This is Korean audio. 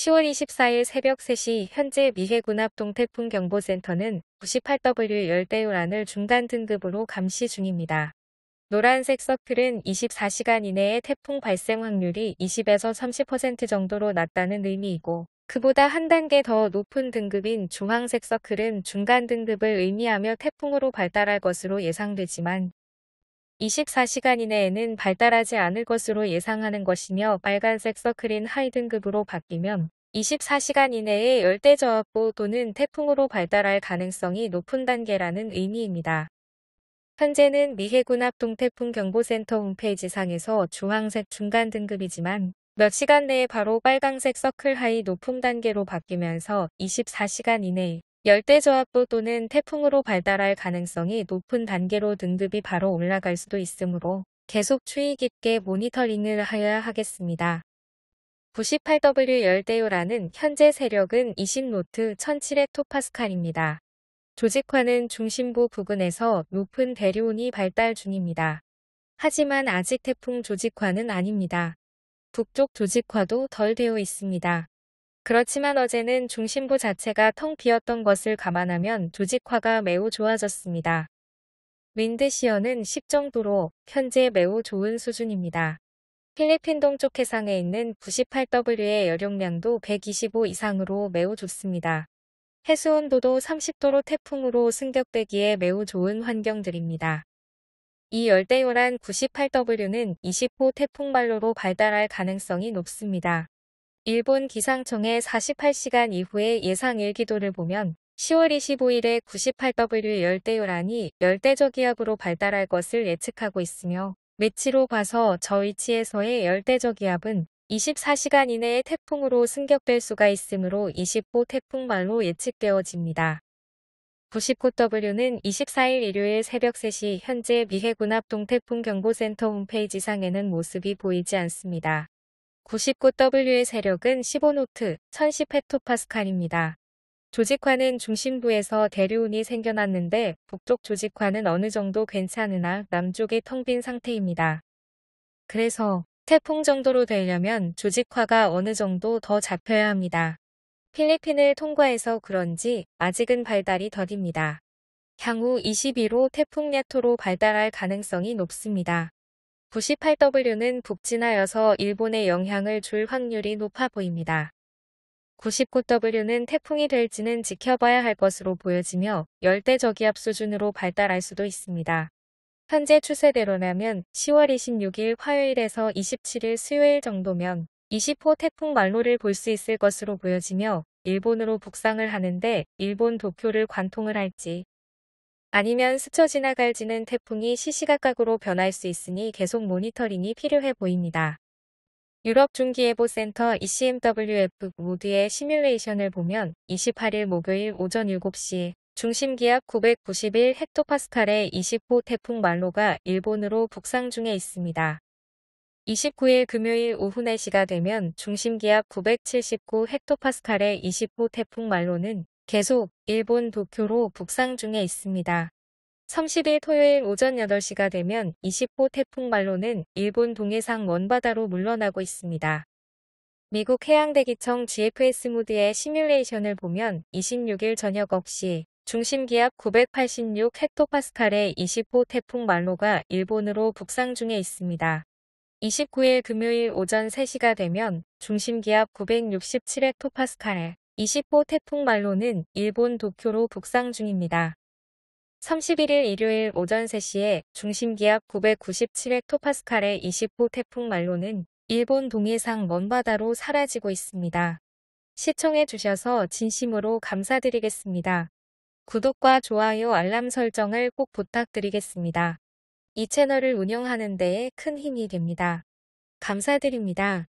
10월 24일 새벽 3시 현재 미해군합 동태풍경보센터는 98W 열대요란을 중단 등급으로 감시 중입니다. 노란색 서클은 24시간 이내에 태풍 발생 확률이 20에서 30% 정도로 낮다는 의미이고 그보다 한 단계 더 높은 등급인 주황색 서클은 중간 등급을 의미하며 태풍으로 발달할 것으로 예상되지만 24시간 이내에는 발달하지 않을 것으로 예상하는 것이며 빨간색 서클인 하이 등급으로 바뀌면 24시간 이내에 열대저압보 또는 태풍으로 발달할 가능성이 높은 단계라는 의미입니다. 현재는 미 해군 합동태풍경보센터 홈페이지 상에서 주황색 중간 등급이지만 몇 시간 내에 바로 빨강색 서클 하이 높음 단계로 바뀌면서 24시간 이내 열대저압부 또는 태풍으로 발달할 가능성이 높은 단계로 등급이 바로 올라갈 수도 있으므로 계속 추위 깊게 모니터링을 하여야 하겠습니다. 98W 열대요라는 현재 세력은 20노트 1007의 토파스칼입니다. 조직화는 중심부 부근에서 높은 대류온이 발달 중입니다. 하지만 아직 태풍 조직화는 아닙니다. 북쪽 조직화도 덜 되어 있습니다. 그렇지만 어제는 중심부 자체가 텅 비었던 것을 감안하면 조직화가 매우 좋아졌습니다. 윈드시어는 10 정도로 현재 매우 좋은 수준입니다. 필리핀 동쪽 해상에 있는 98W의 열용량도 125 이상으로 매우 좋습니다. 해수온도도 30도로 태풍으로 승격되기에 매우 좋은 환경들입니다. 이 열대요란 98W는 20호 태풍말로로 발달할 가능성이 높습니다. 일본 기상청의 48시간 이후의 예상 일기도를 보면 10월 25일에 98W 열대요란이 열대저기압으로 발달할 것을 예측하고 있으며 매치로 봐서 저위치에서의 열대저기압은 24시간 이내에 태풍으로 승격될 수가 있으므로 20호 태풍말로 예측되어집니다. 99W는 24일 일요일 새벽 3시 현재 미해군 합동 태풍 경보센터 홈페이지상에는 모습이 보이지 않습니다. 99W의 세력은 15노트, 1010헥토파스칼입니다. 조직화는 중심부에서 대류운이 생겨났는데 북쪽 조직화는 어느 정도 괜찮으나 남쪽이 텅 빈 상태입니다. 그래서 태풍 정도로 되려면 조직화가 어느 정도 더 잡혀야 합니다. 필리핀을 통과해서 그런지 아직은 발달이 더딥니다. 향후 21호 태풍 야토로 발달할 가능성이 높습니다. 98W는 북진하여서 일본에 영향을 줄 확률이 높아 보입니다. 99W는 태풍이 될지는 지켜봐야 할 것으로 보여지며 열대 저기압 수준으로 발달할 수도 있습니다. 현재 추세대로라면 10월 26일 화요일에서 27일 수요일 정도면 20호 태풍 말로를 볼 수 있을 것으로 보여지며 일본으로 북상을 하는데 일본 도쿄를 관통을 할지 아니면 스쳐 지나갈지는 태풍이 시시각각으로 변할 수 있으니 계속 모니터링이 필요해 보입니다. 유럽 중기예보센터 ECMWF 모드의 시뮬레이션을 보면 28일 목요일 오전 7시 중심 기압 991 헥토파스칼의 20호 태풍 말로가 일본으로 북상 중에 있습니다. 29일 금요일 오후 4시가 되면 중심 기압 979 헥토파스칼의 20호 태풍 말로는 계속 일본 도쿄로 북상 중에 있습니다. 30일 토요일 오전 8시가 되면 20호 태풍 말로는 일본 동해상 먼바다로 물러나고 있습니다. 미국 해양대기청 GFS 무드의 시뮬레이션을 보면 26일 저녁 없이 중심기압 986 헥토파스칼의 20호 태풍 말로가 일본으로 북상 중에 있습니다. 29일 금요일 오전 3시가 되면 중심기압 967헥토파스칼의 20호 태풍 말로는 일본 도쿄로 북상 중입니다. 31일 일요일 오전 3시에 중심기압 997헥토파스칼의 20호 태풍 말로는 일본 동해상 먼바다로 사라지고 있습니다. 시청해 주셔서 진심으로 감사드리겠습니다. 구독과 좋아요 알람 설정을 꼭 부탁드리겠습니다. 이 채널을 운영하는 데에 큰 힘이 됩니다. 감사드립니다.